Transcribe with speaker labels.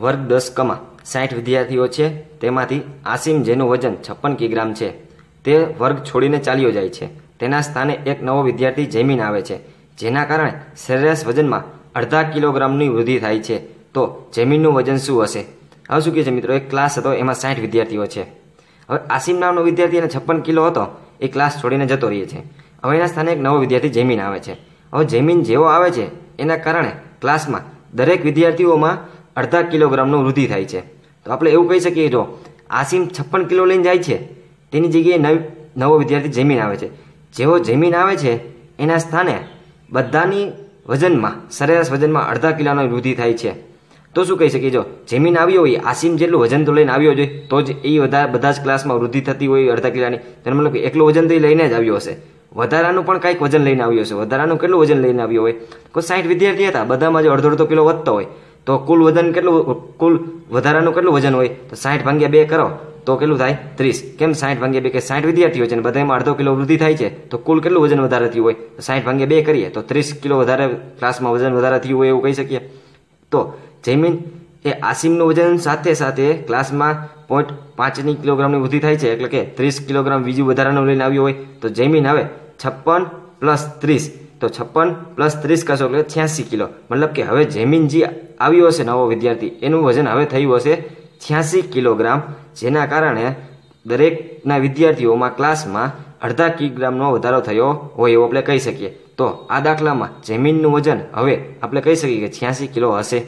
Speaker 1: વર્ગ દસકમાં સાઠ વિદ્યાર્થીઓ છે તેમાંથી આસિમ જેનું વજન છપ્પન કિગ્રામ છે તે વર્ગ છોડીને ચાલ્યો જાય છે તેના સ્થાને એક નવો વિદ્યાર્થી જમીન આવે છે જેના કારણે સરેરાશ વજનમાં અડધા કિલોગ્રામની વૃદ્ધિ થાય છે તો જમીનનું વજન શું હશે હવે શું કહે છે મિત્રો એક ક્લાસ હતો એમાં સાઠ વિદ્યાર્થીઓ છે હવે આસિમ નામનો વિદ્યાર્થી અને છપ્પન કિલો હતો એ ક્લાસ છોડીને જતો રહે છે હવે એના સ્થાને એક નવો વિદ્યાર્થી જમીન આવે છે હવે જમીન જેવો આવે છે એના કારણે ક્લાસમાં દરેક વિદ્યાર્થીઓમાં અડધા કિલોગ્રામનો વૃદ્ધિ થાય છે તો આપણે એવું કહી શકીએ જો આસિમ છપ્પન કિલો લઈને જાય છે તેની જગ્યાએ નવો વિદ્યાર્થી જમીન આવે છે જેવો જમીન આવે છે એના સ્થાને બધાની વજનમાં સરેરાશ વજનમાં અડધા કિલોનો વૃદ્ધિ થાય છે તો શું કહી શકીએ જો જમીન આવ્યો હોય આસિમ જેટલું વજન તો લઈને આવ્યો જોઈએ તો જ એ બધા બધા જ ક્લાસમાં વૃદ્ધિ થતી હોય અડધા કિલોની તેનો મતલબ કે એકલું વજન તો એ લઈને જ આવ્યો હશે વધારાનું પણ કાંઈક વજન લઈને આવ્યો હશે વધારાનું કેટલું વજન લઈને આવ્યો હોય કોઈ સાઠ વિદ્યાર્થી હતા બધામાં જો અડધો અડધો કિલો વધતો હોય તો કુલ વજન કેટલું કુલ વધારાનું કેટલું વજન હોય તો સાઠ ભાગ્યા બે કરો તો કેટલું થાય ત્રીસ કેમ સાઠ ભાગ્યા બે કે સાઠ વિદ્યાર્થીઓ છે અને બધામાં અડધો કિલો વૃદ્ધિ થાય છે તો કુલ કેટલું વજન વધારે થયું હોય તો સાઠ ભાગ્યા બે કરીએ તો ત્રીસ કિલો વધારે ક્લાસમાં વજન વધારે થયું હોય એવું કહી શકીએ તો જયમીન એ આસિમનું વજન સાથે સાથે ક્લાસમાં પોઈન્ટ પાંચની કિલોગ્રામની વૃદ્ધિ થાય છે એટલે કે ત્રીસ કિલોગ્રામ બીજું વધારાનું લઈને આવ્યું હોય તો જમીન હવે છપ્પન પ્લસ ત્રીસ તો છપ્પન પ્લસ ત્રીસ કરશો એટલે છ્યાસી કિલો મતલબ કે હવે જમીન જે આવ્યો હશે નવો વિદ્યાર્થી એનું વજન હવે થયું હશે છ્યાસી કિલોગ્રામ જેના કારણે દરેકના વિદ્યાર્થીઓમાં ક્લાસમાં અડધા કિલોગ્રામનો વધારો થયો હોય એવો આપણે કહી શકીએ તો આ દાખલામાં જમીનનું વજન હવે આપણે કહી શકીએ કે છ્યાસી કિલો હશે